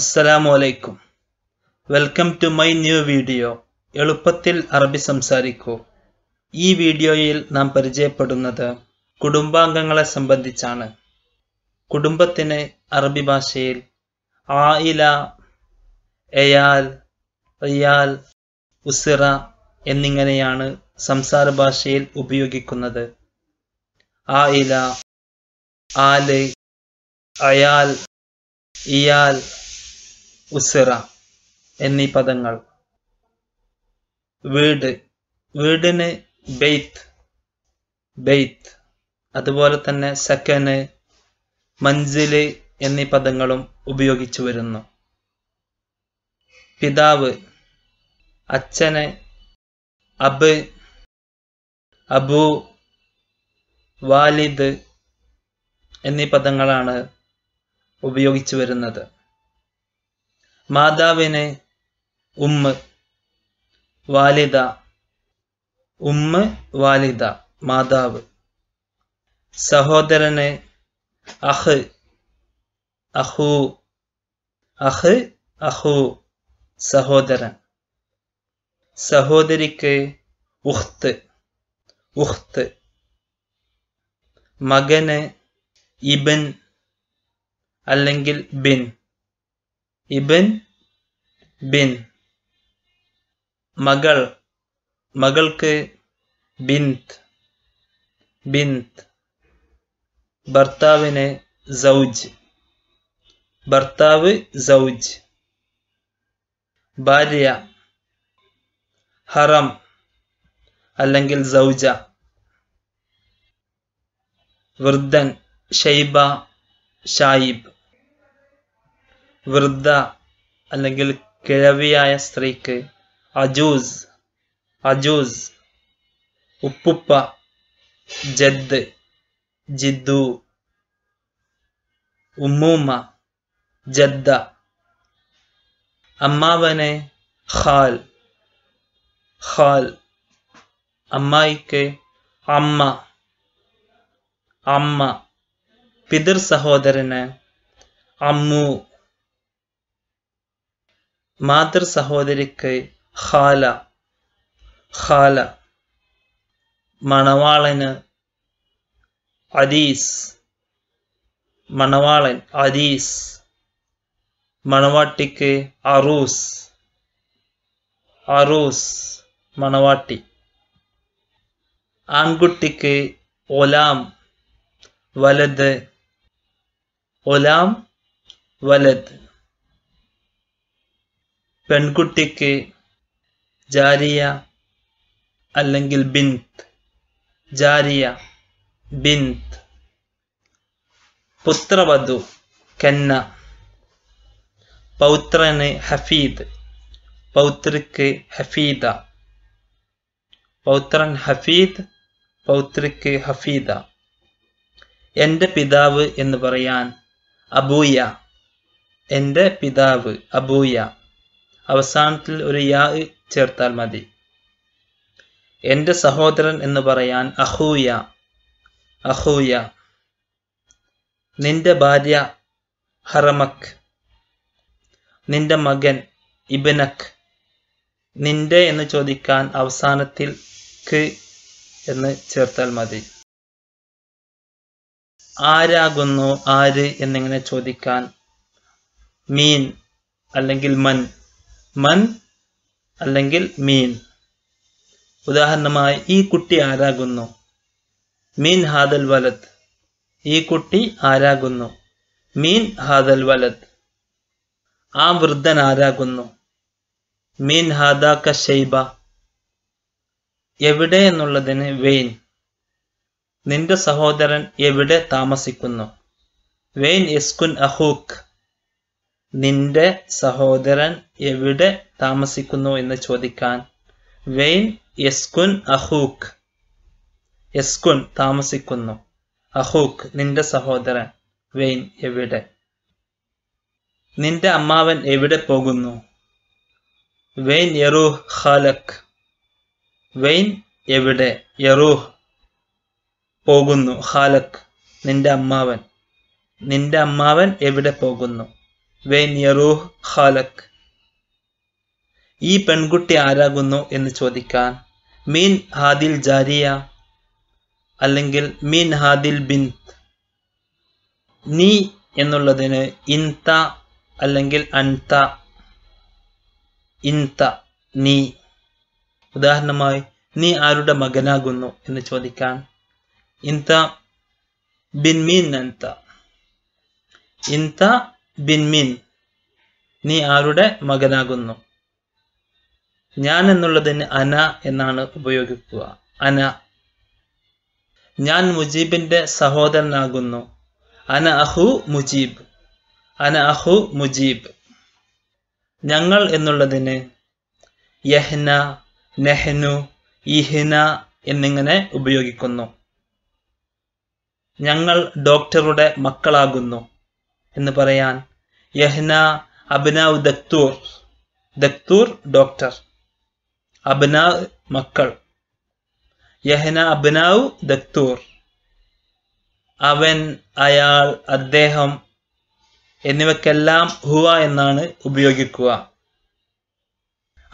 അസ്സലാമു അലൈക്കും welcome to my new video എളുപ്പത്തിൽ അറബി സംസാരിക്കൂ ഈ വീഡിയോയിൽ നാം പരിചയപ്പെടുന്നത് കുടുംബാംഗങ്ങളെ സംബന്ധിച്ചാണ് കുടുംബത്തിന് അറബി ഭാഷയിൽ ആയില എയാൽ റിയാൽ ഉസിറ എന്നിങ്ങനെയാണ് സംസാര ഭാഷയിൽ ഉപയോഗിക്കുന്നത് ആയില ആല് അയാൽ ഇയാൽ ഉസിറ എന്നീ പദങ്ങൾ വീട് വീടിന് ബെയ്ത്ത് ബെയ്ത്ത് അതുപോലെ തന്നെ സെക്കന് മഞ്ചില് എന്നീ പദങ്ങളും ഉപയോഗിച്ചു വരുന്നു പിതാവ് അച്ഛന് അബ് അബു വാലിദ് എന്നീ പദങ്ങളാണ് ഉപയോഗിച്ചു വരുന്നത് മാതാവിനെ ഉമ്മ വാലിദ ഉമ്മ വാലിദ മാതാവ് സഹോദരനെ അഹ് അഹു അഹ് അഹു സഹോദരൻ സഹോദരിക്ക് ഉഹ്ത്ത് ഉഹ്ത്ത് മകന് ഇബൻ അല്ലെങ്കിൽ ബിൻ ഇബൻ बिन मगल मगल के बिंत बिंत बर्ताव ने जऊज बर्ताव जऊज भार्या हरम अलग जऊज वृद्ध शैब शाइब वृद्ध अलग കിഴവിയായ സ്ത്രീക്ക് അജൂസ് അജൂസ് ഉപ്പുപ്പ ജദ് ജിദ്ദു ഉമ്മൂമ്മ ജദ്ദ അമ്മാവനെ ഖാൽ ഖാൽ അമ്മായിക്ക് അമ്മ അമ്മ പിതൃ സഹോദരന് അമ്മു മാതൃ സഹോദരിക്ക് ഖാല ഖാല മണവാളന് അദീസ് മണവാളൻ അദീസ് മണവാട്ടിക്ക് അറൂസ് അറൂസ് മണവാട്ടി ആൺകുട്ടിക്ക് ഒലാം വലത് ഒലാം വലത് പെൺകുട്ടിക്ക് ജാരിയ അല്ലെങ്കിൽ ബിന്ത് ജാരിയ ബിന്ത് പുത്രവധു കന്ന പൗത്രന് ഹഫീദ് പൗത്രിക്ക് ഹഫീദ പൗത്രൻ ഹഫീദ് പൗത്രിക്ക് ഹഫീദ എൻ്റെ പിതാവ് എന്ന് പറയാൻ അബൂയ എൻ്റെ പിതാവ് അബൂയ അവസാനത്തിൽ ഒരു യാ ചേർത്താൽ മതി എൻ്റെ സഹോദരൻ എന്ന് പറയാൻ അഹൂയ അഹൂയ നിന്റെ ഭാര്യ ഹറമക് നിന്റെ മകൻ ഇബനക് നിന്റെ എന്ന് ചോദിക്കാൻ അവസാനത്തിൽ ക് എന്ന് ചേർത്താൽ മതി ആരാകുന്നു ആര് എന്നിങ്ങനെ ചോദിക്കാൻ മീൻ അല്ലെങ്കിൽ മൻ മൻ അല്ലെങ്കിൽ മീൻ ഉദാഹരണമായി ഈ കുട്ടി ആരാകുന്നു മീൻ ഹാദൽ വലത് ഈ കുട്ടി ആരാകുന്നു മീൻ ഹാദൽ വലത് ആ വൃദ്ധൻ ആരാകുന്നു മീൻ ഹാദ കഷൈബ എവിടെ എന്നുള്ളതിന് വെയിൻ നിന്റെ സഹോദരൻ എവിടെ താമസിക്കുന്നു വെയിൻ എസ്കുൻ അഹൂഖ് നിന്റെ സഹോദരൻ എവിടെ താമസിക്കുന്നു എന്ന് ചോദിക്കാൻ വെയിൻ യസ്കുൻ അഹൂക്ക് യസ്കുൻ താമസിക്കുന്നു അഹൂക്ക് നിന്റെ സഹോദരൻ വെയിൻ എവിടെ നിന്റെ അമ്മാവൻ എവിടെ പോകുന്നു വെയിൻ യറൂഹ് ഖാലക് വെയിൻ എവിടെ യറൂഹ് പോകുന്നു ഖാലക് നിന്റെ അമ്മാവൻ നിന്റെ അമ്മാവൻ എവിടെ പോകുന്നു വെൻ യറൂഹ് ഖാലക് ഈ പെൺകുട്ടി ആരാകുന്നു എന്ന് ചോദിക്കാൻ മീൻ ഹാദിൽ ജാരിയ അല്ലെങ്കിൽ മീൻ ഹാദിൽ ബിന്ത് നീ എന്നുള്ളതിന് ഇൻത അല്ലെങ്കിൽ അൻത ഇൻത നീ ഉദാഹരണമായി നീ ആരുടെ മകനാകുന്നു എന്ന് ചോദിക്കാൻ ഇൻത ബിൻ മീൻ അൻത ഇൻത ബിൻ മിൻ നീ ആരുടെ മകനാകുന്നു ഞാൻ എന്നുള്ളതിന് അന എന്നാണ് ഉപയോഗിക്കുക അന ഞാൻ മുജീബിന്റെ സഹോദരനാകുന്നു അന അഹു മുജീബ് അന അഹു മുജീബ് ഞങ്ങൾ എന്നുള്ളതിന് യഹ്ന നെഹ്നു ഇഹ്ന എന്നിങ്ങനെ ഉപയോഗിക്കുന്നു ഞങ്ങൾ ഡോക്ടറുടെ മക്കളാകുന്നു എന്ന് പറയാൻ യഹ്ന അബ്നാവ് ദക്തൂർ ദക്തൂർ ഡോക്ടർ അബ്നാവ് മക്കൾ യഹ്ന അബ്നാവ് ദക്തൂർ അവൻ അയാൾ അദ്ദേഹം എന്നിവക്കെല്ലാം ഹുവ എന്നാണ് ഉപയോഗിക്കുക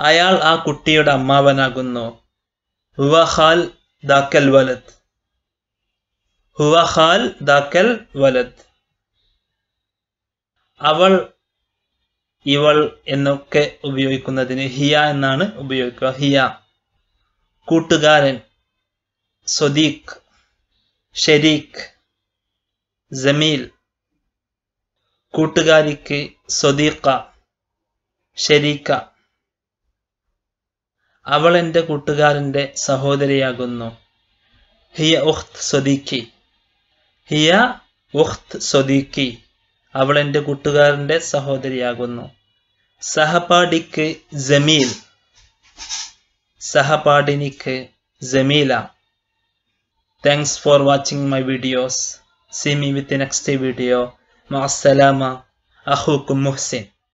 അയാൾ ആ കുട്ടിയുടെ അമ്മാവനാകുന്നു ഹുവ ദാക്കൽ വലത് ഹുവ ദാക്കൽ വലത് അവൾ ഇവൾ എന്നൊക്കെ ഉപയോഗിക്കുന്നതിന് ഹിയ എന്നാണ് ഉപയോഗിക്കുക ഹിയ കൂട്ടുകാരൻ സ്വദീഖ് ഷെരീഖ് ജമീൽ കൂട്ടുകാരിക്ക് സ്വദീഖ ഷെരീഖ അവൾ എൻ്റെ കൂട്ടുകാരൻ്റെ സഹോദരിയാകുന്നു ഹിയ ഉഖ്ത് സ്വദീഖി ഹിയ ഉഖ്ത് സ്വദീഖി അവൾ എൻ്റെ കൂട്ടുകാരൻ്റെ സഹോദരിയാകുന്നു സഹപാഠിക്ക് ജമീൽ സഹപാഠിനിക്ക് ജമീല thanks for watching my videos see me with next video മാസലാമ അഹുക്കും മുഹ്സിൻ